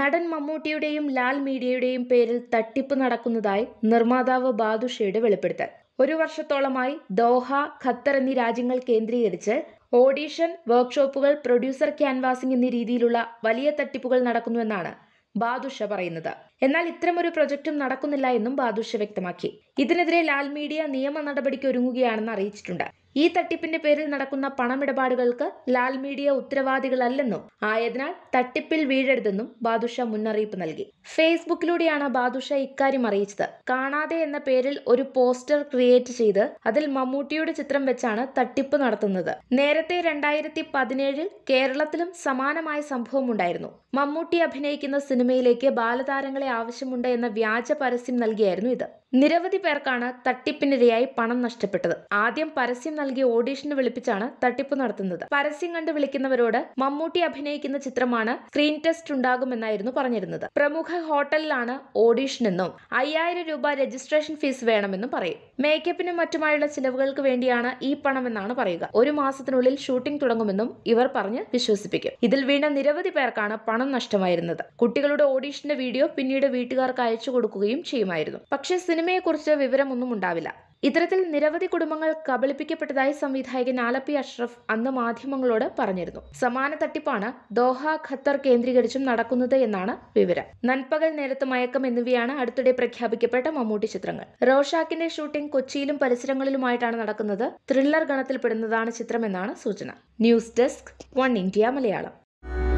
നടൻ മമ്മൂട്ടിയുടെയും ലാൽ മീഡിയയുടെയും പേരിൽ തട്ടിപ്പ് നടക്കുന്നതായി നിർമ്മാതാവ് ബാദുഷയുടെ വെളിപ്പെടുത്തൽ ഒരു വർഷത്തോളമായി ദോഹ ഖത്തർ എന്നീ രാജ്യങ്ങൾ കേന്ദ്രീകരിച്ച് ഓഡീഷൻ വർക്ക്ഷോപ്പുകൾ പ്രൊഡ്യൂസർ ക്യാൻവാസിംഗ് എന്നീ രീതിയിലുള്ള വലിയ തട്ടിപ്പുകൾ നടക്കുന്നുവെന്നാണ് ബാദുഷ പറയുന്നത് എന്നാൽ ഇത്തരമൊരു പ്രൊജക്റ്റും നടക്കുന്നില്ല എന്നും ബാദുഷ വ്യക്തമാക്കി ഇതിനെതിരെ ലാൽ മീഡിയ നിയമ നടപടിക്ക് ഒരുങ്ങുകയാണെന്ന് അറിയിച്ചിട്ടുണ്ട് ഈ തട്ടിപ്പിന്റെ പേരിൽ നടക്കുന്ന പണമിടപാടുകൾക്ക് ലാൽ മീഡിയ ഉത്തരവാദികളല്ലെന്നും ആയതിനാൽ തട്ടിപ്പിൽ വീഴരുതെന്നും ബാദുഷ മുന്നറിയിപ്പ് നൽകി ഫേസ്ബുക്കിലൂടെയാണ് ബാദുഷ ഇക്കാര്യം അറിയിച്ചത് കാണാതെ എന്ന പേരിൽ ഒരു പോസ്റ്റർ ക്രിയേറ്റ് ചെയ്ത് അതിൽ മമ്മൂട്ടിയുടെ ചിത്രം വെച്ചാണ് തട്ടിപ്പ് നടത്തുന്നത് നേരത്തെ രണ്ടായിരത്തി പതിനേഴിൽ കേരളത്തിലും സമാനമായ സംഭവം ഉണ്ടായിരുന്നു മമ്മൂട്ടി അഭിനയിക്കുന്ന സിനിമയിലേക്ക് ബാലതാരങ്ങളെ ആവശ്യമുണ്ട് എന്ന വ്യാജ പരസ്യം നൽകിയായിരുന്നു ഇത് നിരവധി പേർക്കാണ് തട്ടിപ്പിനിരയായി പണം നഷ്ടപ്പെട്ടത് ആദ്യം പരസ്യം നൽകിയ ഓഡീഷന് വിളിപ്പിച്ചാണ് തട്ടിപ്പ് നടത്തുന്നത് പരസ്യം കണ്ട് വിളിക്കുന്നവരോട് മമ്മൂട്ടി അഭിനയിക്കുന്ന ചിത്രമാണ് സ്ക്രീൻ ടെസ്റ്റ് ഉണ്ടാകുമെന്നായിരുന്നു പറഞ്ഞിരുന്നത് പ്രമുഖ ഹോട്ടലിലാണ് എന്നും അയ്യായിരം രൂപ രജിസ്ട്രേഷൻ ഫീസ് വേണമെന്നും പറയും മേക്കപ്പിനും മറ്റുമായുള്ള ചിലവുകൾക്ക് വേണ്ടിയാണ് ഈ പണമെന്നാണ് പറയുക ഒരു മാസത്തിനുള്ളിൽ ഷൂട്ടിംഗ് തുടങ്ങുമെന്നും ഇവർ പറഞ്ഞ് വിശ്വസിപ്പിക്കും ഇതിൽ വീണ നിരവധി പേർക്കാണ് പണം നഷ്ടമായിരുന്നത് കുട്ടികളുടെ ഓഡീഷന്റെ വീഡിയോ പിന്നീട് വീട്ടുകാർക്ക് അയച്ചു കൊടുക്കുകയും ചെയ്യുമായിരുന്നു പക്ഷേ സിനിമയെക്കുറിച്ച് വിവരമൊന്നും ഉണ്ടാവില്ല ഇത്തരത്തിൽ നിരവധി കുടുംബങ്ങൾ കബളിപ്പിക്കപ്പെട്ടതായി സംവിധായകൻ ആലപ്പി അഷ്റഫ് അന്ന് മാധ്യമങ്ങളോട് പറഞ്ഞിരുന്നു സമാന തട്ടിപ്പാണ് ദോഹ ഖത്തർ കേന്ദ്രീകരിച്ചും നടക്കുന്നത് എന്നാണ് വിവരം നൻപകൽ നേരത്ത് മയക്കം എന്നിവയാണ് അടുത്തിടെ പ്രഖ്യാപിക്കപ്പെട്ട മമ്മൂട്ടി ചിത്രങ്ങൾ റോഷാക്കിന്റെ ഷൂട്ടിംഗ് കൊച്ചിയിലും പരിസരങ്ങളിലുമായിട്ടാണ് നടക്കുന്നത് ത്രില്ലർ ഗണത്തിൽപ്പെടുന്നതാണ് ചിത്രമെന്നാണ് സൂചന news desk one India Malayalam